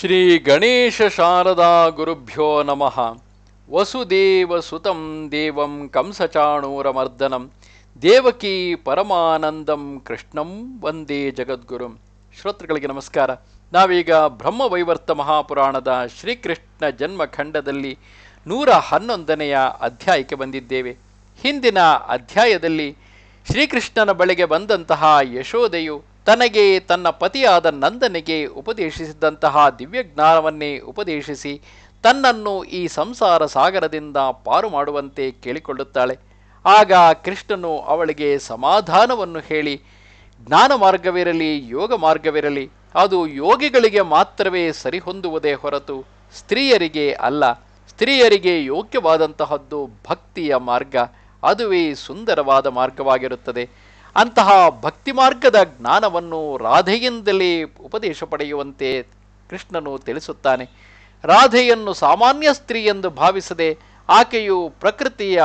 ಶ್ರೀ ಗಣೇಶ ಶಾರದಾ ಗುರುಭ್ಯೋ ನಮಃ ವಸುದೇವ ಸುತಂ ದೇವಂ ಕಂಸಚಾಣೂರಮರ್ದನಂ ದೇವಕಿ ಪರಮಾನಂದಂ ಕೃಷ್ಣಂ ವಂದೇ ಜಗದ್ಗುರುಂ ಶ್ರೋತೃಗಳಿಗೆ ನಮಸ್ಕಾರ ನಾವೀಗ ಬ್ರಹ್ಮವೈವರ್ತ ಮಹಾಪುರಾಣದ ಶ್ರೀಕೃಷ್ಣ ಜನ್ಮಖಂಡದಲ್ಲಿ ನೂರ ಹನ್ನೊಂದನೆಯ ಅಧ್ಯಾಯಕ್ಕೆ ಬಂದಿದ್ದೇವೆ ಹಿಂದಿನ ಅಧ್ಯಾಯದಲ್ಲಿ ಶ್ರೀಕೃಷ್ಣನ ಬಳಿಗೆ ಬಂದಂತಹ ಯಶೋದೆಯು ತನಗೆ ತನ್ನ ಪತಿಯಾದ ನಂದನಿಗೆ ಉಪದೇಶಿಸಿದಂತಹ ದಿವ್ಯಜ್ಞಾನವನ್ನೇ ಉಪದೇಶಿಸಿ ತನ್ನನ್ನು ಈ ಸಂಸಾರ ಸಾಗರದಿಂದ ಪಾರು ಮಾಡುವಂತೆ ಕೇಳಿಕೊಳ್ಳುತ್ತಾಳೆ ಆಗ ಕೃಷ್ಣನು ಅವಳಿಗೆ ಸಮಾಧಾನವನ್ನು ಹೇಳಿ ಜ್ಞಾನ ಮಾರ್ಗವಿರಲಿ ಯೋಗ ಮಾರ್ಗವಿರಲಿ ಅದು ಯೋಗಿಗಳಿಗೆ ಮಾತ್ರವೇ ಸರಿಹೊಂದುವುದೇ ಹೊರತು ಸ್ತ್ರೀಯರಿಗೆ ಅಲ್ಲ ಸ್ತ್ರೀಯರಿಗೆ ಯೋಗ್ಯವಾದಂತಹದ್ದು ಭಕ್ತಿಯ ಮಾರ್ಗ ಅದುವೇ ಸುಂದರವಾದ ಮಾರ್ಗವಾಗಿರುತ್ತದೆ ಅಂತಹ ಭಕ್ತಿ ಮಾರ್ಗದ ಜ್ಞಾನವನ್ನು ರಾಧೆಯಿಂದಲೇ ಉಪದೇಶ ಪಡೆಯುವಂತೆ ಕೃಷ್ಣನು ತಿಳಿಸುತ್ತಾನೆ ರಾಧೆಯನ್ನು ಸಾಮಾನ್ಯ ಸ್ತ್ರೀ ಎಂದು ಭಾವಿಸದೆ ಆಕೆಯು ಪ್ರಕೃತಿಯ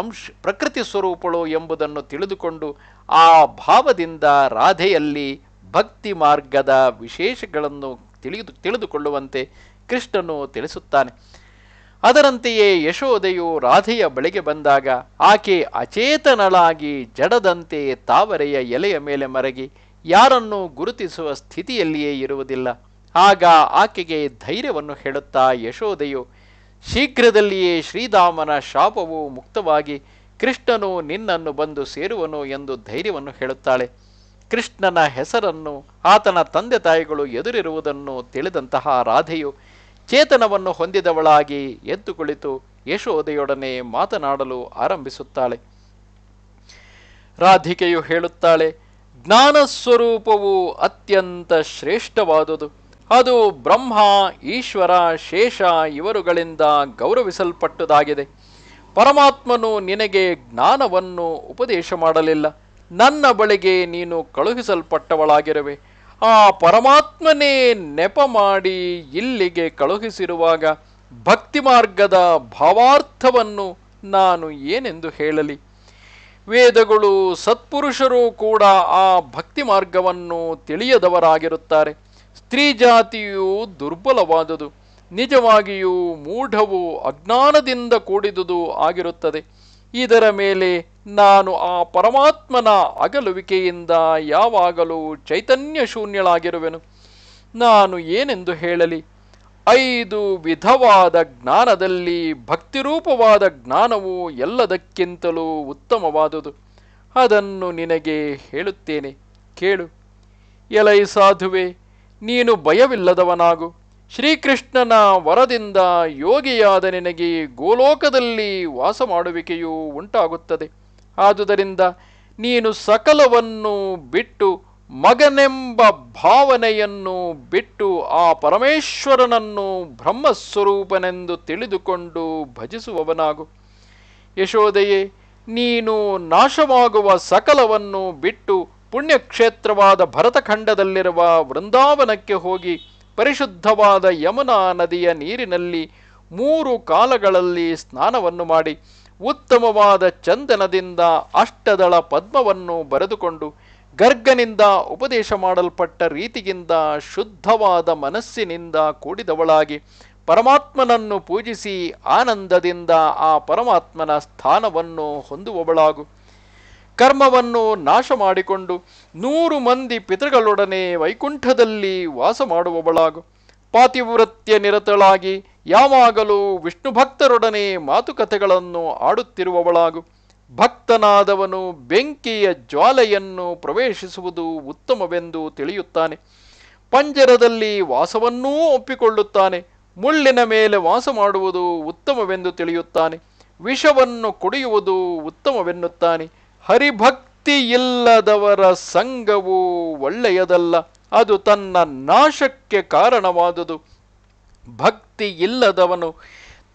ಅಂಶ ಪ್ರಕೃತಿ ಸ್ವರೂಪಳು ಎಂಬುದನ್ನು ತಿಳಿದುಕೊಂಡು ಆ ಭಾವದಿಂದ ರಾಧೆಯಲ್ಲಿ ಭಕ್ತಿ ಮಾರ್ಗದ ವಿಶೇಷಗಳನ್ನು ತಿಳಿದು ತಿಳಿದುಕೊಳ್ಳುವಂತೆ ಕೃಷ್ಣನು ತಿಳಿಸುತ್ತಾನೆ ಅದರಂತೆಯೇ ಯಶೋದೆಯು ರಾಧೆಯ ಬಳಿಗೆ ಬಂದಾಗ ಆಕೆ ಅಚೇತನಳಾಗಿ ಜಡದಂತೆ ತಾವರೆಯ ಎಲೆಯ ಮೇಲೆ ಮರಗಿ ಯಾರನ್ನೂ ಗುರುತಿಸುವ ಸ್ಥಿತಿಯಲ್ಲಿಯೇ ಇರುವುದಿಲ್ಲ ಆಗ ಆಕೆಗೆ ಧೈರ್ಯವನ್ನು ಹೇಳುತ್ತಾ ಯಶೋದೆಯು ಶೀಘ್ರದಲ್ಲಿಯೇ ಶ್ರೀರಾಮನ ಶಾಪವು ಮುಕ್ತವಾಗಿ ಕೃಷ್ಣನು ನಿನ್ನನ್ನು ಬಂದು ಸೇರುವನು ಎಂದು ಧೈರ್ಯವನ್ನು ಹೇಳುತ್ತಾಳೆ ಕೃಷ್ಣನ ಹೆಸರನ್ನು ಆತನ ತಂದೆ ತಾಯಿಗಳು ಎದುರಿರುವುದನ್ನು ತಿಳಿದಂತಹ ರಾಧೆಯು ಚೇತನವನ್ನು ಹೊಂದಿದವಳಾಗಿ ಎದ್ದು ಕುಳಿತು ಯಶೋದೆಯೊಡನೆ ಮಾತನಾಡಲು ಆರಂಭಿಸುತ್ತಾಳೆ ರಾಧಿಕೆಯು ಹೇಳುತ್ತಾಳೆ ಜ್ಞಾನ ಸ್ವರೂಪವು ಅತ್ಯಂತ ಶ್ರೇಷ್ಠವಾದುದು ಅದು ಬ್ರಹ್ಮ ಈಶ್ವರ ಶೇಷ ಇವರುಗಳಿಂದ ಗೌರವಿಸಲ್ಪಟ್ಟುದಾಗಿದೆ ಪರಮಾತ್ಮನು ನಿನಗೆ ಜ್ಞಾನವನ್ನು ಉಪದೇಶ ಮಾಡಲಿಲ್ಲ ನನ್ನ ಬಳಿಗೆ ನೀನು ಕಳುಹಿಸಲ್ಪಟ್ಟವಳಾಗಿರುವೆ ಆ ಪರಮಾತ್ಮನೇ ನೆಪ ಮಾಡಿ ಇಲ್ಲಿಗೆ ಕಳುಹಿಸಿರುವಾಗ ಭಕ್ತಿ ಮಾರ್ಗದ ಭಾವಾರ್ಥವನ್ನು ನಾನು ಏನೆಂದು ಹೇಳಲಿ ವೇದಗಳು ಸತ್ಪುರುಷರು ಕೂಡ ಆ ಭಕ್ತಿ ಮಾರ್ಗವನ್ನು ತಿಳಿಯದವರಾಗಿರುತ್ತಾರೆ ಸ್ತ್ರೀ ಜಾತಿಯು ದುರ್ಬಲವಾದುದು ನಿಜವಾಗಿಯೂ ಮೂಢವು ಅಜ್ಞಾನದಿಂದ ಕೂಡಿದುದು ಆಗಿರುತ್ತದೆ ಇದರ ಮೇಲೆ ನಾನು ಆ ಪರಮಾತ್ಮನ ಅಗಲುವಿಕೆಯಿಂದ ಯಾವಾಗಲೂ ಚೈತನ್ಯ ಶೂನ್ಯಳಾಗಿರುವೆನು ನಾನು ಏನೆಂದು ಹೇಳಲಿ ಐದು ವಿಧವಾದ ಜ್ಞಾನದಲ್ಲಿ ಭಕ್ತಿರೂಪವಾದ ಜ್ಞಾನವು ಎಲ್ಲದಕ್ಕಿಂತಲೂ ಉತ್ತಮವಾದುದು ಅದನ್ನು ನಿನಗೆ ಹೇಳುತ್ತೇನೆ ಕೇಳು ಎಲೈ ಸಾಧುವೆ ನೀನು ಭಯವಿಲ್ಲದವನಾಗು ಶ್ರೀಕೃಷ್ಣನ ವರದಿಂದ ಯೋಗಿಯಾದ ನಿನಗೆ ಗೋಲೋಕದಲ್ಲಿ ವಾಸ ಮಾಡುವಿಕೆಯೂ ಉಂಟಾಗುತ್ತದೆ ಆದುದರಿಂದ ನೀನು ಸಕಲವನ್ನು ಬಿಟ್ಟು ಮಗನೆಂಬ ಭಾವನೆಯನ್ನು ಬಿಟ್ಟು ಆ ಪರಮೇಶ್ವರನನ್ನು ಬ್ರಹ್ಮಸ್ವರೂಪನೆಂದು ತಿಳಿದುಕೊಂಡು ಭಜಿಸುವವನಾಗು ಯಶೋದೆಯೇ ನೀನು ನಾಶವಾಗುವ ಸಕಲವನ್ನು ಬಿಟ್ಟು ಪುಣ್ಯಕ್ಷೇತ್ರವಾದ ಭರತಖಂಡದಲ್ಲಿರುವ ವೃಂದಾವನಕ್ಕೆ ಹೋಗಿ ಪರಿಶುದ್ಧವಾದ ಯಮುನಾ ನದಿಯ ನೀರಿನಲ್ಲಿ ಮೂರು ಕಾಲಗಳಲ್ಲಿ ಸ್ನಾನವನ್ನು ಮಾಡಿ ಉತ್ತಮವಾದ ಚಂದನದಿಂದ ಅಷ್ಟದಳ ಪದ್ಮವನ್ನು ಬರೆದುಕೊಂಡು ಗರ್ಗನಿಂದ ಉಪದೇಶ ಮಾಡಲ್ಪಟ್ಟ ರೀತಿಗಿಂತ ಶುದ್ಧವಾದ ಮನಸ್ಸಿನಿಂದ ಕೂಡಿದವಳಾಗಿ ಪರಮಾತ್ಮನನ್ನು ಪೂಜಿಸಿ ಆನಂದದಿಂದ ಆ ಪರಮಾತ್ಮನ ಸ್ಥಾನವನ್ನು ಹೊಂದುವವಳಾಗು ಕರ್ಮವನ್ನು ನಾಶ ಮಾಡಿಕೊಂಡು ನೂರು ಮಂದಿ ಪಿತೃಗಳೊಡನೆ ವೈಕುಂಠದಲ್ಲಿ ವಾಸ ಮಾಡುವವಳಾಗು ಪಾತಿವೃತ್ಯ ನಿರತಳಾಗಿ ಯಾವಾಗಲೂ ವಿಷ್ಣು ಭಕ್ತರೊಡನೆ ಮಾತುಕತೆಗಳನ್ನು ಆಡುತ್ತಿರುವವಳಾಗು ಭಕ್ತನಾದವನು ಬೆಂಕಿಯ ಜ್ವಾಲೆಯನ್ನು ಪ್ರವೇಶಿಸುವುದು ಉತ್ತಮವೆಂದು ತಿಳಿಯುತ್ತಾನೆ ಪಂಜರದಲ್ಲಿ ವಾಸವನ್ನೂ ಒಪ್ಪಿಕೊಳ್ಳುತ್ತಾನೆ ಮುಳ್ಳಿನ ಮೇಲೆ ವಾಸ ಮಾಡುವುದು ಉತ್ತಮವೆಂದು ತಿಳಿಯುತ್ತಾನೆ ವಿಷವನ್ನು ಕುಡಿಯುವುದು ಉತ್ತಮವೆನ್ನುತ್ತಾನೆ ಹರಿಭಕ್ತಿಯಿಲ್ಲದವರ ಇಲ್ಲದವರ ಸಂಘವು ಒಳ್ಳೆಯದಲ್ಲ ಅದು ತನ್ನ ನಾಶಕ್ಕೆ ಕಾರಣವಾದುದು ಭಕ್ತಿ ಇಲ್ಲದವನು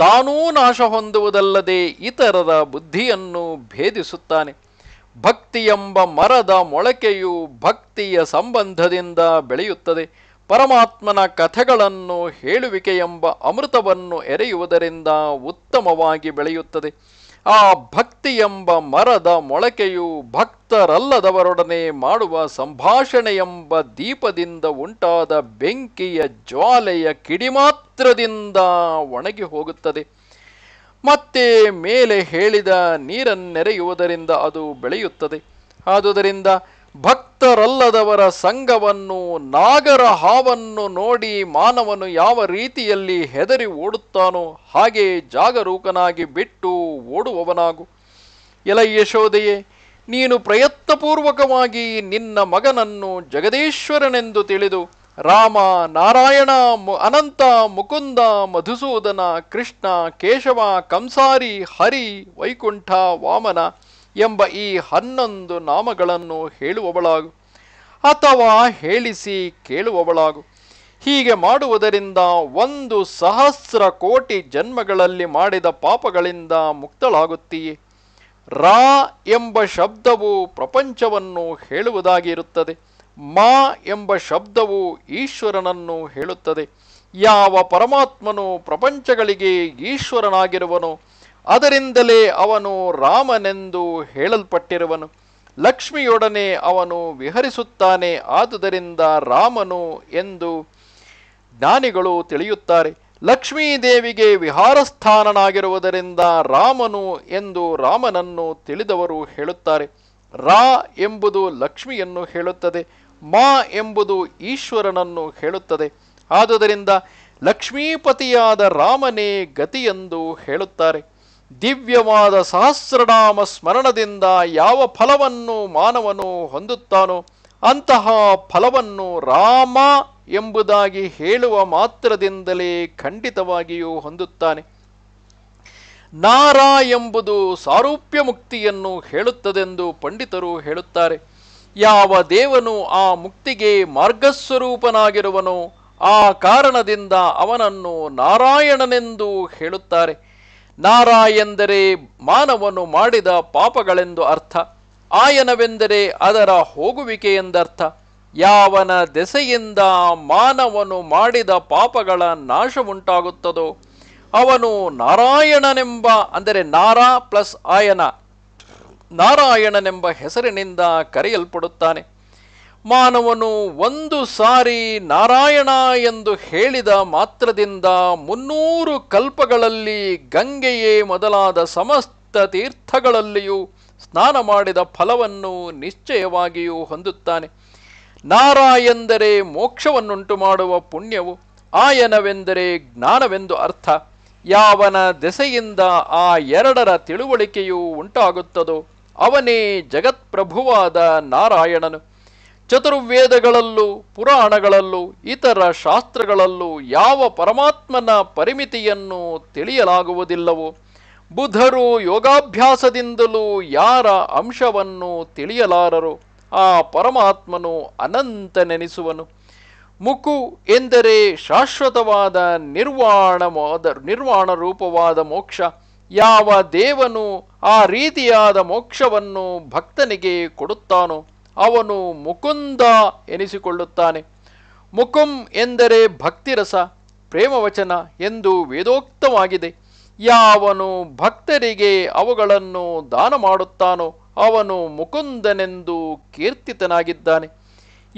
ತಾನೂ ನಾಶ ಹೊಂದುವುದಲ್ಲದೆ ಇತರರ ಬುದ್ಧಿಯನ್ನು ಭೇದಿಸುತ್ತಾನೆ ಎಂಬ ಮರದ ಮೊಳಕೆಯು ಭಕ್ತಿಯ ಸಂಬಂಧದಿಂದ ಬೆಳೆಯುತ್ತದೆ ಪರಮಾತ್ಮನ ಕಥೆಗಳನ್ನು ಹೇಳುವಿಕೆಯೆಂಬ ಅಮೃತವನ್ನು ಎರೆಯುವುದರಿಂದ ಉತ್ತಮವಾಗಿ ಬೆಳೆಯುತ್ತದೆ ಆ ಭಕ್ತಿ ಎಂಬ ಮರದ ಮೊಳಕೆಯು ಭಕ್ತರಲ್ಲದವರೊಡನೆ ಮಾಡುವ ಸಂಭಾಷಣೆ ಎಂಬ ದೀಪದಿಂದ ಉಂಟಾದ ಬೆಂಕಿಯ ಜ್ವಾಲೆಯ ಕಿಡಿಮಾತ್ರದಿಂದ ಒಣಗಿ ಹೋಗುತ್ತದೆ ಮತ್ತೆ ಮೇಲೆ ಹೇಳಿದ ನೀರನ್ನೆರೆಯುವುದರಿಂದ ಅದು ಬೆಳೆಯುತ್ತದೆ ಆದುದರಿಂದ ಭಕ್ತರಲ್ಲದವರ ಸಂಘವನ್ನು ನಾಗರ ಹಾವನ್ನು ನೋಡಿ ಮಾನವನು ಯಾವ ರೀತಿಯಲ್ಲಿ ಹೆದರಿ ಓಡುತ್ತಾನೋ ಹಾಗೆ ಜಾಗರೂಕನಾಗಿ ಬಿಟ್ಟು ಓಡುವವನಾಗು ಎಲ ಯಶೋದೆಯೇ ನೀನು ಪ್ರಯತ್ನಪೂರ್ವಕವಾಗಿ ನಿನ್ನ ಮಗನನ್ನು ಜಗದೀಶ್ವರನೆಂದು ತಿಳಿದು ರಾಮ ನಾರಾಯಣ ಅನಂತ ಮುಕುಂದ ಮಧುಸೂದನ ಕೃಷ್ಣ ಕೇಶವ ಕಂಸಾರಿ ಹರಿ ವೈಕುಂಠ ವಾಮನ ಎಂಬ ಈ ಹನ್ನೊಂದು ನಾಮಗಳನ್ನು ಹೇಳುವವಳಾಗು ಅಥವಾ ಹೇಳಿಸಿ ಕೇಳುವವಳಾಗು ಹೀಗೆ ಮಾಡುವುದರಿಂದ ಒಂದು ಸಹಸ್ರ ಕೋಟಿ ಜನ್ಮಗಳಲ್ಲಿ ಮಾಡಿದ ಪಾಪಗಳಿಂದ ಮುಕ್ತಳಾಗುತ್ತೀಯೇ ರಾ ಎಂಬ ಶಬ್ದವು ಪ್ರಪಂಚವನ್ನು ಹೇಳುವುದಾಗಿರುತ್ತದೆ ಮಾ ಎಂಬ ಶಬ್ದವು ಈಶ್ವರನನ್ನು ಹೇಳುತ್ತದೆ ಯಾವ ಪರಮಾತ್ಮನು ಪ್ರಪಂಚಗಳಿಗೆ ಈಶ್ವರನಾಗಿರುವನು ಅದರಿಂದಲೇ ಅವನು ರಾಮನೆಂದು ಹೇಳಲ್ಪಟ್ಟಿರುವನು ಲಕ್ಷ್ಮಿಯೊಡನೆ ಅವನು ವಿಹರಿಸುತ್ತಾನೆ ಆದುದರಿಂದ ರಾಮನು ಎಂದು ಜ್ಞಾನಿಗಳು ತಿಳಿಯುತ್ತಾರೆ ಲಕ್ಷ್ಮೀದೇವಿಗೆ ದೇವಿಗೆ ಸ್ಥಾನನಾಗಿರುವುದರಿಂದ ರಾಮನು ಎಂದು ರಾಮನನ್ನು ತಿಳಿದವರು ಹೇಳುತ್ತಾರೆ ರಾ ಎಂಬುದು ಲಕ್ಷ್ಮಿಯನ್ನು ಹೇಳುತ್ತದೆ ಮಾ ಎಂಬುದು ಈಶ್ವರನನ್ನು ಹೇಳುತ್ತದೆ ಆದುದರಿಂದ ಲಕ್ಷ್ಮೀಪತಿಯಾದ ರಾಮನೇ ಗತಿಯೆಂದು ಹೇಳುತ್ತಾರೆ ದಿವ್ಯವಾದ ಸಹಸ್ರನಾಮ ಸ್ಮರಣದಿಂದ ಯಾವ ಫಲವನ್ನು ಮಾನವನು ಹೊಂದುತ್ತಾನೋ ಅಂತಹ ಫಲವನ್ನು ರಾಮ ಎಂಬುದಾಗಿ ಹೇಳುವ ಮಾತ್ರದಿಂದಲೇ ಖಂಡಿತವಾಗಿಯೂ ಹೊಂದುತ್ತಾನೆ ನಾರ ಎಂಬುದು ಸಾರೂಪ್ಯ ಮುಕ್ತಿಯನ್ನು ಹೇಳುತ್ತದೆಂದು ಪಂಡಿತರು ಹೇಳುತ್ತಾರೆ ಯಾವ ದೇವನು ಆ ಮುಕ್ತಿಗೆ ಮಾರ್ಗಸ್ವರೂಪನಾಗಿರುವನೋ ಆ ಕಾರಣದಿಂದ ಅವನನ್ನು ನಾರಾಯಣನೆಂದು ಹೇಳುತ್ತಾರೆ ನಾರ ಎಂದರೆ ಮಾನವನು ಮಾಡಿದ ಪಾಪಗಳೆಂದು ಅರ್ಥ ಆಯನವೆಂದರೆ ಅದರ ಹೋಗುವಿಕೆ ಎಂದರ್ಥ ಯಾವನ ದೆಸೆಯಿಂದ ಮಾನವನು ಮಾಡಿದ ಪಾಪಗಳ ನಾಶ ಉಂಟಾಗುತ್ತದೋ ಅವನು ನಾರಾಯಣನೆಂಬ ಅಂದರೆ ನಾರಾ ಪ್ಲಸ್ ಆಯನ ನಾರಾಯಣನೆಂಬ ಹೆಸರಿನಿಂದ ಕರೆಯಲ್ಪಡುತ್ತಾನೆ ಮಾನವನು ಒಂದು ಸಾರಿ ನಾರಾಯಣ ಎಂದು ಹೇಳಿದ ಮಾತ್ರದಿಂದ ಮುನ್ನೂರು ಕಲ್ಪಗಳಲ್ಲಿ ಗಂಗೆಯೇ ಮೊದಲಾದ ಸಮಸ್ತ ತೀರ್ಥಗಳಲ್ಲಿಯೂ ಸ್ನಾನ ಮಾಡಿದ ಫಲವನ್ನು ನಿಶ್ಚಯವಾಗಿಯೂ ಹೊಂದುತ್ತಾನೆ ನಾರ ಎಂದರೆ ಮೋಕ್ಷವನ್ನುಂಟು ಮಾಡುವ ಪುಣ್ಯವು ಆಯನವೆಂದರೆ ಜ್ಞಾನವೆಂದು ಅರ್ಥ ಯಾವನ ದೆಸೆಯಿಂದ ಆ ಎರಡರ ತಿಳುವಳಿಕೆಯೂ ಉಂಟಾಗುತ್ತದೋ ಅವನೇ ಜಗತ್ಪ್ರಭುವಾದ ನಾರಾಯಣನು ಚತುರ್ವೇದಗಳಲ್ಲೂ ಪುರಾಣಗಳಲ್ಲೂ ಇತರ ಶಾಸ್ತ್ರಗಳಲ್ಲೂ ಯಾವ ಪರಮಾತ್ಮನ ಪರಿಮಿತಿಯನ್ನು ತಿಳಿಯಲಾಗುವುದಿಲ್ಲವೋ ಬುಧರು ಯೋಗಾಭ್ಯಾಸದಿಂದಲೂ ಯಾರ ಅಂಶವನ್ನು ತಿಳಿಯಲಾರರು ಆ ಪರಮಾತ್ಮನು ಅನಂತನೆನಿಸುವನು ಮುಕು ಎಂದರೆ ಶಾಶ್ವತವಾದ ನಿರ್ವಾಣವಾದ ನಿರ್ವಾಣ ರೂಪವಾದ ಮೋಕ್ಷ ಯಾವ ದೇವನು ಆ ರೀತಿಯಾದ ಮೋಕ್ಷವನ್ನು ಭಕ್ತನಿಗೆ ಕೊಡುತ್ತಾನೋ ಅವನು ಮುಕುಂದ ಎನಿಸಿಕೊಳ್ಳುತ್ತಾನೆ ಮುಕುಂ ಎಂದರೆ ಭಕ್ತಿರಸ ಪ್ರೇಮವಚನ ಎಂದು ವೇದೋಕ್ತವಾಗಿದೆ ಯಾವನು ಭಕ್ತರಿಗೆ ಅವುಗಳನ್ನು ದಾನ ಮಾಡುತ್ತಾನೋ ಅವನು ಮುಕುಂದನೆಂದು ಕೀರ್ತಿತನಾಗಿದ್ದಾನೆ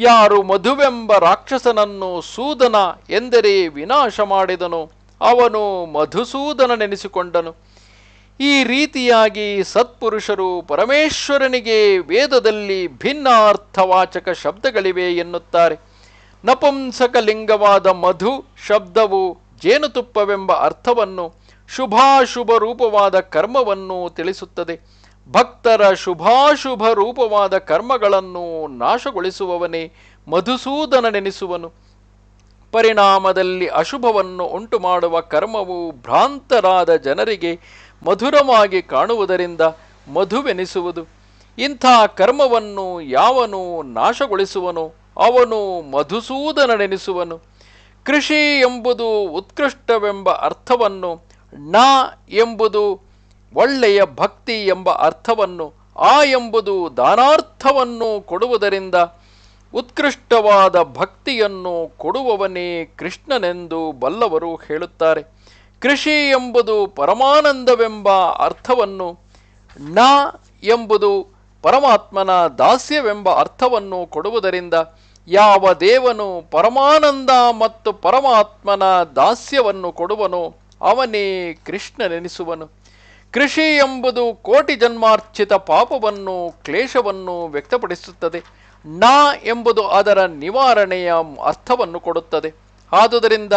ಯಾರು ಮಧುವೆಂಬ ರಾಕ್ಷಸನನ್ನು ಸೂದನ ಎಂದರೆ ವಿನಾಶ ಮಾಡಿದನು ಅವನು ಮಧುಸೂದನನೆನಿಸಿಕೊಂಡನು ಈ ರೀತಿಯಾಗಿ ಸತ್ಪುರುಷರು ಪರಮೇಶ್ವರನಿಗೆ ವೇದದಲ್ಲಿ ಭಿನ್ನಾರ್ಥವಾಚಕ ಶಬ್ದಗಳಿವೆ ಎನ್ನುತ್ತಾರೆ ಲಿಂಗವಾದ ಮಧು ಶಬ್ದವು ಜೇನುತುಪ್ಪವೆಂಬ ಅರ್ಥವನ್ನು ಶುಭಾಶುಭ ರೂಪವಾದ ಕರ್ಮವನ್ನು ತಿಳಿಸುತ್ತದೆ ಭಕ್ತರ ಶುಭಾಶುಭ ರೂಪವಾದ ಕರ್ಮಗಳನ್ನು ನಾಶಗೊಳಿಸುವವನೇ ಮಧುಸೂದನನೆನಿಸುವನು ಪರಿಣಾಮದಲ್ಲಿ ಅಶುಭವನ್ನು ಉಂಟುಮಾಡುವ ಮಾಡುವ ಕರ್ಮವು ಭ್ರಾಂತರಾದ ಜನರಿಗೆ ಮಧುರವಾಗಿ ಕಾಣುವುದರಿಂದ ಮಧುವೆನಿಸುವುದು ಇಂಥ ಕರ್ಮವನ್ನು ಯಾವನು ನಾಶಗೊಳಿಸುವನು ಅವನು ಮಧುಸೂದನನೆನಿಸುವನು ಕೃಷಿ ಎಂಬುದು ಉತ್ಕೃಷ್ಟವೆಂಬ ಅರ್ಥವನ್ನು ನ ಎಂಬುದು ಒಳ್ಳೆಯ ಭಕ್ತಿ ಎಂಬ ಅರ್ಥವನ್ನು ಆ ಎಂಬುದು ದಾನಾರ್ಥವನ್ನು ಕೊಡುವುದರಿಂದ ಉತ್ಕೃಷ್ಟವಾದ ಭಕ್ತಿಯನ್ನು ಕೊಡುವವನೇ ಕೃಷ್ಣನೆಂದು ಬಲ್ಲವರು ಹೇಳುತ್ತಾರೆ ಕೃಷಿ ಎಂಬುದು ಪರಮಾನಂದವೆಂಬ ಅರ್ಥವನ್ನು ನ ಎಂಬುದು ಪರಮಾತ್ಮನ ದಾಸ್ಯವೆಂಬ ಅರ್ಥವನ್ನು ಕೊಡುವುದರಿಂದ ಯಾವ ದೇವನು ಪರಮಾನಂದ ಮತ್ತು ಪರಮಾತ್ಮನ ದಾಸ್ಯವನ್ನು ಕೊಡುವನು ಅವನೇ ಕೃಷ್ಣನೆನಿಸುವನು ಕೃಷಿ ಎಂಬುದು ಕೋಟಿ ಜನ್ಮಾರ್ಚಿತ ಪಾಪವನ್ನು ಕ್ಲೇಶವನ್ನು ವ್ಯಕ್ತಪಡಿಸುತ್ತದೆ ನ ಎಂಬುದು ಅದರ ನಿವಾರಣೆಯ ಅರ್ಥವನ್ನು ಕೊಡುತ್ತದೆ ಆದುದರಿಂದ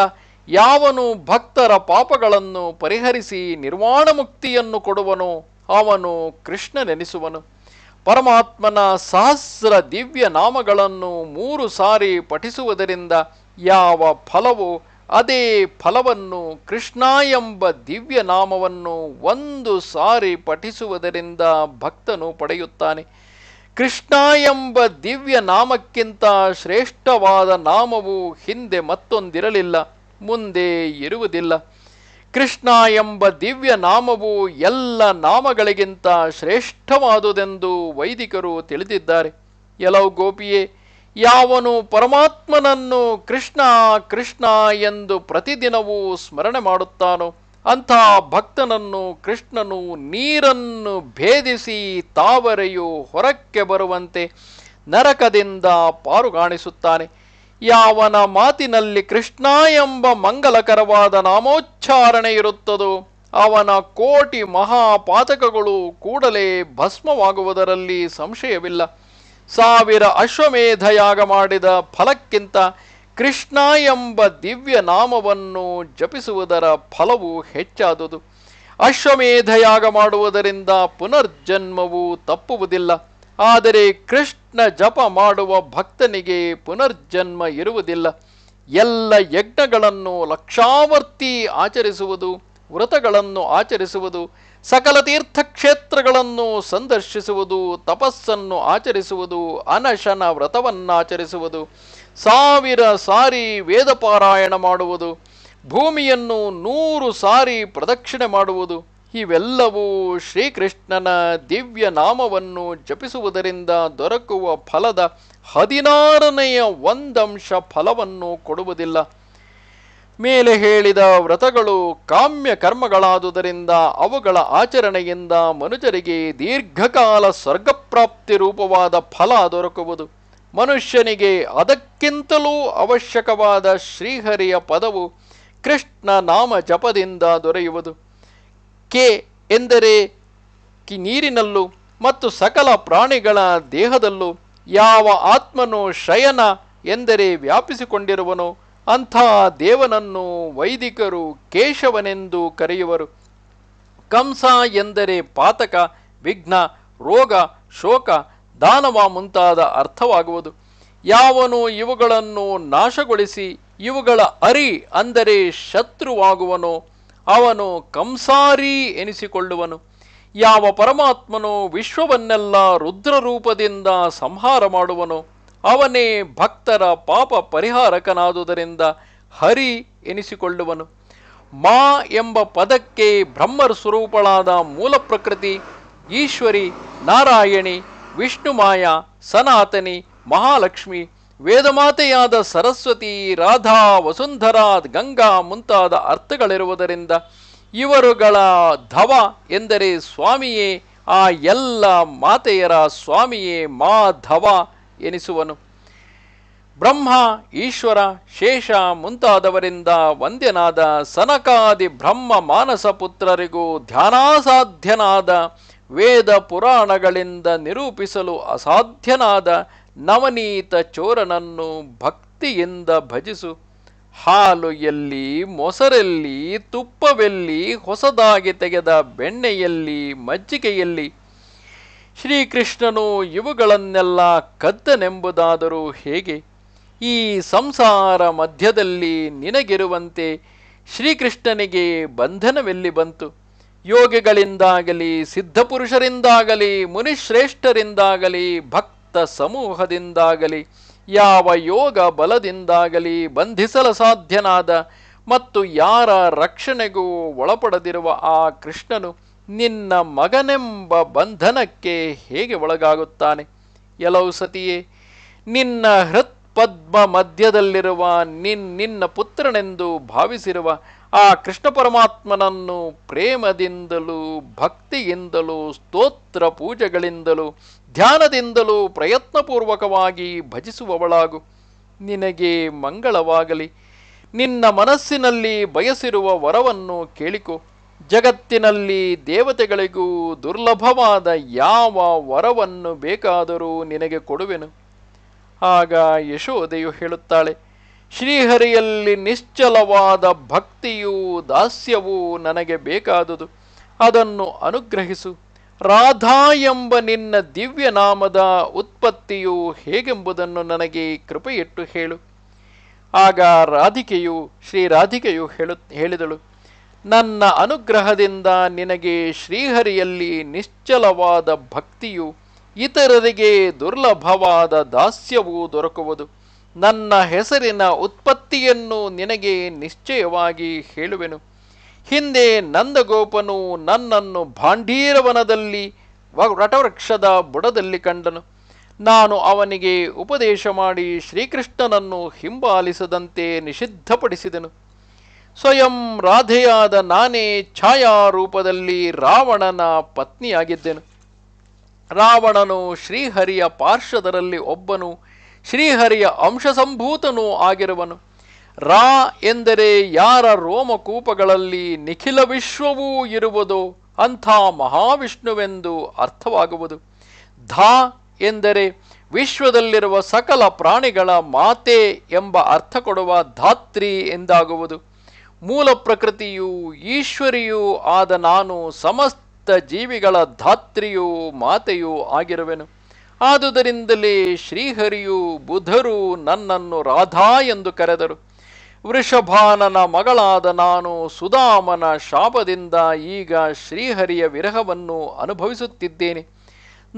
ಯಾವನು ಭಕ್ತರ ಪಾಪಗಳನ್ನು ಪರಿಹರಿಸಿ ನಿರ್ವಾಣ ಮುಕ್ತಿಯನ್ನು ಕೊಡುವನು ಅವನು ಕೃಷ್ಣನೆನಿಸುವನು ಪರಮಾತ್ಮನ ಸಹಸ್ರ ದಿವ್ಯ ನಾಮಗಳನ್ನು ಮೂರು ಸಾರಿ ಪಠಿಸುವುದರಿಂದ ಯಾವ ಫಲವು ಅದೇ ಫಲವನ್ನು ಕೃಷ್ಣ ಎಂಬ ದಿವ್ಯ ನಾಮವನ್ನು ಒಂದು ಸಾರಿ ಪಠಿಸುವುದರಿಂದ ಭಕ್ತನು ಪಡೆಯುತ್ತಾನೆ ಕೃಷ್ಣ ಎಂಬ ದಿವ್ಯ ನಾಮಕ್ಕಿಂತ ಶ್ರೇಷ್ಠವಾದ ನಾಮವು ಹಿಂದೆ ಮತ್ತೊಂದಿರಲಿಲ್ಲ ಮುಂದೆ ಇರುವುದಿಲ್ಲ ಕೃಷ್ಣ ಎಂಬ ದಿವ್ಯ ನಾಮವು ಎಲ್ಲ ನಾಮಗಳಿಗಿಂತ ಶ್ರೇಷ್ಠವಾದುದೆಂದು ವೈದಿಕರು ತಿಳಿದಿದ್ದಾರೆ ಎಲವು ಗೋಪಿಯೇ ಯಾವನು ಪರಮಾತ್ಮನನ್ನು ಕೃಷ್ಣ ಕೃಷ್ಣ ಎಂದು ಪ್ರತಿದಿನವೂ ಸ್ಮರಣೆ ಮಾಡುತ್ತಾನೋ ಅಂಥ ಭಕ್ತನನ್ನು ಕೃಷ್ಣನು ನೀರನ್ನು ಭೇದಿಸಿ ತಾವರೆಯು ಹೊರಕ್ಕೆ ಬರುವಂತೆ ನರಕದಿಂದ ಪಾರುಗಾಣಿಸುತ್ತಾನೆ ಯಾವನ ಮಾತಿನಲ್ಲಿ ಕೃಷ್ಣ ಎಂಬ ಮಂಗಲಕರವಾದ ನಾಮೋಚ್ಚಾರಣೆ ಇರುತ್ತದೋ ಅವನ ಕೋಟಿ ಮಹಾಪಾತಕಗಳು ಕೂಡಲೇ ಭಸ್ಮವಾಗುವುದರಲ್ಲಿ ಸಂಶಯವಿಲ್ಲ ಸಾವಿರ ಅಶ್ವಮೇಧ ಯಾಗ ಮಾಡಿದ ಫಲಕ್ಕಿಂತ ಕೃಷ್ಣ ಎಂಬ ದಿವ್ಯ ನಾಮವನ್ನು ಜಪಿಸುವುದರ ಫಲವು ಹೆಚ್ಚಾದುದು ಅಶ್ವಮೇಧ ಯಾಗ ಮಾಡುವುದರಿಂದ ಪುನರ್ಜನ್ಮವು ತಪ್ಪುವುದಿಲ್ಲ ಆದರೆ ಕೃಷ್ಣ ಯಜ್ಞ ಜಪ ಮಾಡುವ ಭಕ್ತನಿಗೆ ಪುನರ್ಜನ್ಮ ಇರುವುದಿಲ್ಲ ಎಲ್ಲ ಯಜ್ಞಗಳನ್ನು ಲಕ್ಷಾವರ್ತಿ ಆಚರಿಸುವುದು ವ್ರತಗಳನ್ನು ಆಚರಿಸುವುದು ಸಕಲ ತೀರ್ಥಕ್ಷೇತ್ರಗಳನ್ನು ಸಂದರ್ಶಿಸುವುದು ತಪಸ್ಸನ್ನು ಆಚರಿಸುವುದು ಅನಶನ ವ್ರತವನ್ನಾಚರಿಸುವುದು ಸಾವಿರ ಸಾರಿ ಪಾರಾಯಣ ಮಾಡುವುದು ಭೂಮಿಯನ್ನು ನೂರು ಸಾರಿ ಪ್ರದಕ್ಷಿಣೆ ಮಾಡುವುದು ಇವೆಲ್ಲವೂ ಶ್ರೀಕೃಷ್ಣನ ದಿವ್ಯ ನಾಮವನ್ನು ಜಪಿಸುವುದರಿಂದ ದೊರಕುವ ಫಲದ ಹದಿನಾರನೆಯ ಒಂದಂಶ ಫಲವನ್ನು ಕೊಡುವುದಿಲ್ಲ ಮೇಲೆ ಹೇಳಿದ ವ್ರತಗಳು ಕಾಮ್ಯ ಕರ್ಮಗಳಾದುದರಿಂದ ಅವುಗಳ ಆಚರಣೆಯಿಂದ ಮನುಜರಿಗೆ ದೀರ್ಘಕಾಲ ಸ್ವರ್ಗಪ್ರಾಪ್ತಿ ರೂಪವಾದ ಫಲ ದೊರಕುವುದು ಮನುಷ್ಯನಿಗೆ ಅದಕ್ಕಿಂತಲೂ ಅವಶ್ಯಕವಾದ ಶ್ರೀಹರಿಯ ಪದವು ಕೃಷ್ಣ ನಾಮ ಜಪದಿಂದ ದೊರೆಯುವುದು ಕೆ ಎಂದರೆ ಕಿ ನೀರಿನಲ್ಲೂ ಮತ್ತು ಸಕಲ ಪ್ರಾಣಿಗಳ ದೇಹದಲ್ಲೂ ಯಾವ ಆತ್ಮನು ಶಯನ ಎಂದರೆ ವ್ಯಾಪಿಸಿಕೊಂಡಿರುವನೋ ಅಂಥ ದೇವನನ್ನು ವೈದಿಕರು ಕೇಶವನೆಂದು ಕರೆಯುವರು ಕಂಸ ಎಂದರೆ ಪಾತಕ ವಿಘ್ನ ರೋಗ ಶೋಕ ದಾನವ ಮುಂತಾದ ಅರ್ಥವಾಗುವುದು ಯಾವನು ಇವುಗಳನ್ನು ನಾಶಗೊಳಿಸಿ ಇವುಗಳ ಅರಿ ಅಂದರೆ ಶತ್ರುವಾಗುವನೋ ಅವನು ಕಂಸಾರಿ ಎನಿಸಿಕೊಳ್ಳುವನು ಯಾವ ಪರಮಾತ್ಮನು ವಿಶ್ವವನ್ನೆಲ್ಲ ರುದ್ರರೂಪದಿಂದ ಸಂಹಾರ ಮಾಡುವನು ಅವನೇ ಭಕ್ತರ ಪಾಪ ಪರಿಹಾರಕನಾದುದರಿಂದ ಹರಿ ಎನಿಸಿಕೊಳ್ಳುವನು ಮಾ ಎಂಬ ಪದಕ್ಕೆ ಬ್ರಹ್ಮರ ಸ್ವರೂಪಳಾದ ಮೂಲ ಪ್ರಕೃತಿ ಈಶ್ವರಿ ನಾರಾಯಣಿ ವಿಷ್ಣುಮಾಯ ಸನಾತನಿ ಮಹಾಲಕ್ಷ್ಮಿ ವೇದಮಾತೆಯಾದ ಸರಸ್ವತಿ ರಾಧಾ ವಸುಂಧರಾ ಗಂಗಾ ಮುಂತಾದ ಅರ್ಥಗಳಿರುವುದರಿಂದ ಇವರುಗಳ ಧವ ಎಂದರೆ ಸ್ವಾಮಿಯೇ ಆ ಎಲ್ಲ ಮಾತೆಯರ ಸ್ವಾಮಿಯೇ ಮಾಧವ ಎನಿಸುವನು ಬ್ರಹ್ಮ ಈಶ್ವರ ಶೇಷ ಮುಂತಾದವರಿಂದ ವಂದ್ಯನಾದ ಸನಕಾದಿ ಬ್ರಹ್ಮ ಮಾನಸ ಪುತ್ರರಿಗೂ ಧ್ಯಾನಾಸಾಧ್ಯನಾದ ವೇದ ಪುರಾಣಗಳಿಂದ ನಿರೂಪಿಸಲು ಅಸಾಧ್ಯನಾದ ನವನೀತ ಚೋರನನ್ನು ಭಕ್ತಿಯಿಂದ ಭಜಿಸು ಹಾಲು ಎಲ್ಲಿ ಮೊಸರೆಲ್ಲಿ ತುಪ್ಪವೆಲ್ಲಿ ಹೊಸದಾಗಿ ತೆಗೆದ ಬೆಣ್ಣೆಯಲ್ಲಿ ಮಜ್ಜಿಗೆಯಲ್ಲಿ ಶ್ರೀಕೃಷ್ಣನು ಇವುಗಳನ್ನೆಲ್ಲ ಕದ್ದನೆಂಬುದಾದರೂ ಹೇಗೆ ಈ ಸಂಸಾರ ಮಧ್ಯದಲ್ಲಿ ನಿನಗಿರುವಂತೆ ಶ್ರೀಕೃಷ್ಣನಿಗೆ ಬಂಧನವೆಲ್ಲಿ ಬಂತು ಯೋಗಿಗಳಿಂದಾಗಲಿ ಸಿದ್ಧಪುರುಷರಿಂದಾಗಲಿ ಮುನಿಶ್ರೇಷ್ಠರಿಂದಾಗಲಿ ಭಕ್ತ ಸಮೂಹದಿಂದಾಗಲಿ ಯಾವ ಯೋಗ ಬಲದಿಂದಾಗಲಿ ಬಂಧಿಸಲು ಸಾಧ್ಯನಾದ ಮತ್ತು ಯಾರ ರಕ್ಷಣೆಗೂ ಒಳಪಡದಿರುವ ಆ ಕೃಷ್ಣನು ನಿನ್ನ ಮಗನೆಂಬ ಬಂಧನಕ್ಕೆ ಹೇಗೆ ಒಳಗಾಗುತ್ತಾನೆ ಎಲವು ಸತಿಯೇ ನಿನ್ನ ಹೃತ್ಪದ್ಮ ಮಧ್ಯದಲ್ಲಿರುವ ನಿನ್ನ ನಿನ್ನ ಪುತ್ರನೆಂದು ಭಾವಿಸಿರುವ ಆ ಕೃಷ್ಣ ಪರಮಾತ್ಮನನ್ನು ಪ್ರೇಮದಿಂದಲೂ ಭಕ್ತಿಯಿಂದಲೂ ಸ್ತೋತ್ರ ಪೂಜೆಗಳಿಂದಲೂ ಧ್ಯಾನದಿಂದಲೂ ಪ್ರಯತ್ನಪೂರ್ವಕವಾಗಿ ಭಜಿಸುವವಳಾಗು ನಿನಗೆ ಮಂಗಳವಾಗಲಿ ನಿನ್ನ ಮನಸ್ಸಿನಲ್ಲಿ ಬಯಸಿರುವ ವರವನ್ನು ಕೇಳಿಕೊ ಜಗತ್ತಿನಲ್ಲಿ ದೇವತೆಗಳಿಗೂ ದುರ್ಲಭವಾದ ಯಾವ ವರವನ್ನು ಬೇಕಾದರೂ ನಿನಗೆ ಕೊಡುವೆನು ಆಗ ಯಶೋದೆಯು ಹೇಳುತ್ತಾಳೆ ಶ್ರೀಹರಿಯಲ್ಲಿ ನಿಶ್ಚಲವಾದ ಭಕ್ತಿಯೂ ದಾಸ್ಯವೂ ನನಗೆ ಬೇಕಾದುದು ಅದನ್ನು ಅನುಗ್ರಹಿಸು ರಾಧಾ ಎಂಬ ನಿನ್ನ ದಿವ್ಯನಾಮದ ಉತ್ಪತ್ತಿಯು ಹೇಗೆಂಬುದನ್ನು ನನಗೆ ಕೃಪೆಯಿಟ್ಟು ಹೇಳು ಆಗ ರಾಧಿಕೆಯು ಶ್ರೀ ರಾಧಿಕೆಯು ಹೇಳು ಹೇಳಿದಳು ನನ್ನ ಅನುಗ್ರಹದಿಂದ ನಿನಗೆ ಶ್ರೀಹರಿಯಲ್ಲಿ ನಿಶ್ಚಲವಾದ ಭಕ್ತಿಯು ಇತರರಿಗೆ ದುರ್ಲಭವಾದ ದಾಸ್ಯವೂ ದೊರಕುವುದು ನನ್ನ ಹೆಸರಿನ ಉತ್ಪತ್ತಿಯನ್ನು ನಿನಗೆ ನಿಶ್ಚಯವಾಗಿ ಹೇಳುವೆನು ಹಿಂದೆ ನಂದಗೋಪನು ನನ್ನನ್ನು ಭಾಂಡೀರವನದಲ್ಲಿ ವಟವೃಕ್ಷದ ಬುಡದಲ್ಲಿ ಕಂಡನು ನಾನು ಅವನಿಗೆ ಉಪದೇಶ ಮಾಡಿ ಶ್ರೀಕೃಷ್ಣನನ್ನು ಹಿಂಬಾಲಿಸದಂತೆ ನಿಷಿದ್ಧಪಡಿಸಿದನು ಸ್ವಯಂ ರಾಧೆಯಾದ ನಾನೇ ರೂಪದಲ್ಲಿ ರಾವಣನ ಪತ್ನಿಯಾಗಿದ್ದೆನು ರಾವಣನು ಶ್ರೀಹರಿಯ ಪಾರ್ಶ್ವದರಲ್ಲಿ ಒಬ್ಬನು ಶ್ರೀಹರಿಯ ಅಂಶಸಂಭೂತನೂ ಆಗಿರುವನು ರಾ ಎಂದರೆ ಯಾರ ರೋಮಕೂಪಗಳಲ್ಲಿ ನಿಖಿಲ ವಿಶ್ವವೂ ಇರುವುದು ಅಂಥ ಮಹಾವಿಷ್ಣುವೆಂದು ಅರ್ಥವಾಗುವುದು ಧಾ ಎಂದರೆ ವಿಶ್ವದಲ್ಲಿರುವ ಸಕಲ ಪ್ರಾಣಿಗಳ ಮಾತೆ ಎಂಬ ಅರ್ಥ ಕೊಡುವ ಧಾತ್ರಿ ಎಂದಾಗುವುದು ಮೂಲ ಪ್ರಕೃತಿಯು ಈಶ್ವರಿಯೂ ಆದ ನಾನು ಸಮಸ್ತ ಜೀವಿಗಳ ಧಾತ್ರಿಯೂ ಮಾತೆಯೂ ಆಗಿರುವೆನು ಆದುದರಿಂದಲೇ ಶ್ರೀಹರಿಯು ಬುಧರು ನನ್ನನ್ನು ರಾಧಾ ಎಂದು ಕರೆದರು ವೃಷಭಾನನ ಮಗಳಾದ ನಾನು ಸುಧಾಮನ ಶಾಪದಿಂದ ಈಗ ಶ್ರೀಹರಿಯ ವಿರಹವನ್ನು ಅನುಭವಿಸುತ್ತಿದ್ದೇನೆ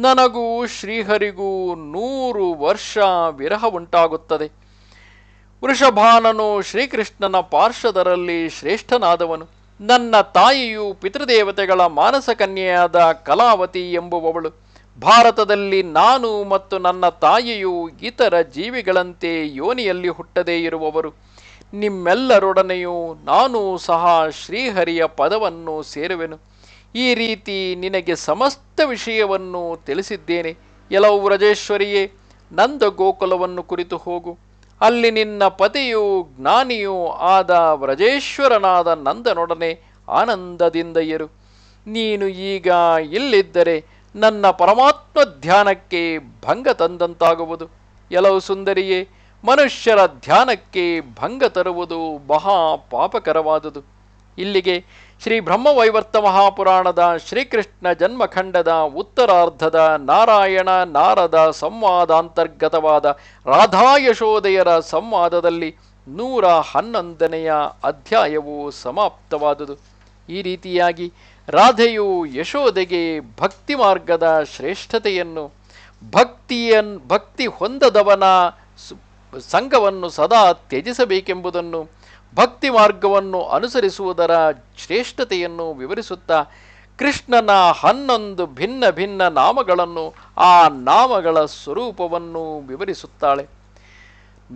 ನನಗೂ ಶ್ರೀಹರಿಗೂ ನೂರು ವರ್ಷ ವಿರಹ ಉಂಟಾಗುತ್ತದೆ ವೃಷಭಾನನು ಶ್ರೀಕೃಷ್ಣನ ಪಾರ್ಶ್ವದರಲ್ಲಿ ಶ್ರೇಷ್ಠನಾದವನು ನನ್ನ ತಾಯಿಯು ಪಿತೃದೇವತೆಗಳ ಮಾನಸ ಕನ್ಯೆಯಾದ ಕಲಾವತಿ ಎಂಬುವವಳು ಭಾರತದಲ್ಲಿ ನಾನು ಮತ್ತು ನನ್ನ ತಾಯಿಯು ಇತರ ಜೀವಿಗಳಂತೆ ಯೋನಿಯಲ್ಲಿ ಹುಟ್ಟದೇ ಇರುವವರು ನಿಮ್ಮೆಲ್ಲರೊಡನೆಯೂ ನಾನೂ ಸಹ ಶ್ರೀಹರಿಯ ಪದವನ್ನು ಸೇರುವೆನು ಈ ರೀತಿ ನಿನಗೆ ಸಮಸ್ತ ವಿಷಯವನ್ನು ತಿಳಿಸಿದ್ದೇನೆ ಎಲವು ವ್ರಜೇಶ್ವರಿಯೇ ನಂದ ಗೋಕುಲವನ್ನು ಕುರಿತು ಹೋಗು ಅಲ್ಲಿ ನಿನ್ನ ಪತಿಯು ಜ್ಞಾನಿಯೂ ಆದ ವ್ರಜೇಶ್ವರನಾದ ನಂದನೊಡನೆ ಆನಂದದಿಂದ ಇರು ನೀನು ಈಗ ಇಲ್ಲಿದ್ದರೆ ನನ್ನ ಪರಮಾತ್ಮ ಧ್ಯಾನಕ್ಕೆ ಭಂಗ ತಂದಂತಾಗುವುದು ಎಲವು ಸುಂದರಿಯೇ ಮನುಷ್ಯರ ಧ್ಯಾನಕ್ಕೆ ಭಂಗ ತರುವುದು ಮಹಾ ಪಾಪಕರವಾದುದು ಇಲ್ಲಿಗೆ ಶ್ರೀ ಬ್ರಹ್ಮವೈವರ್ತ ಮಹಾಪುರಾಣದ ಶ್ರೀಕೃಷ್ಣ ಜನ್ಮಖಂಡದ ಉತ್ತರಾರ್ಧದ ನಾರಾಯಣ ನಾರದ ಸಂವಾದಾಂತರ್ಗತವಾದ ರಾಧಾ ಯಶೋದೆಯರ ಸಂವಾದದಲ್ಲಿ ನೂರ ಹನ್ನೊಂದನೆಯ ಅಧ್ಯಾಯವು ಸಮಾಪ್ತವಾದುದು ಈ ರೀತಿಯಾಗಿ ರಾಧೆಯು ಯಶೋದೆಗೆ ಭಕ್ತಿ ಮಾರ್ಗದ ಶ್ರೇಷ್ಠತೆಯನ್ನು ಭಕ್ತಿಯನ್ ಭಕ್ತಿ ಹೊಂದದವನ ಸಂಘವನ್ನು ಸದಾ ತ್ಯಜಿಸಬೇಕೆಂಬುದನ್ನು ಭಕ್ತಿ ಮಾರ್ಗವನ್ನು ಅನುಸರಿಸುವುದರ ಶ್ರೇಷ್ಠತೆಯನ್ನು ವಿವರಿಸುತ್ತಾ ಕೃಷ್ಣನ ಹನ್ನೊಂದು ಭಿನ್ನ ಭಿನ್ನ ನಾಮಗಳನ್ನು ಆ ನಾಮಗಳ ಸ್ವರೂಪವನ್ನು ವಿವರಿಸುತ್ತಾಳೆ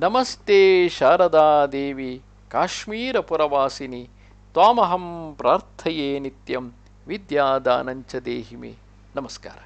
ನಮಸ್ತೆ ಶಾರದಾ ದೇವಿ ಕಾಶ್ಮೀರ ಪುರವಾಸಿನಿ ತ್ವಾಮಹಂ ಪ್ರಾರ್ಥಯೇ ನಿತ್ಯಂ ವಿದ್ಯಾದಾನಂಚ ದೇಹಿಮೆ ನಮಸ್ಕಾರ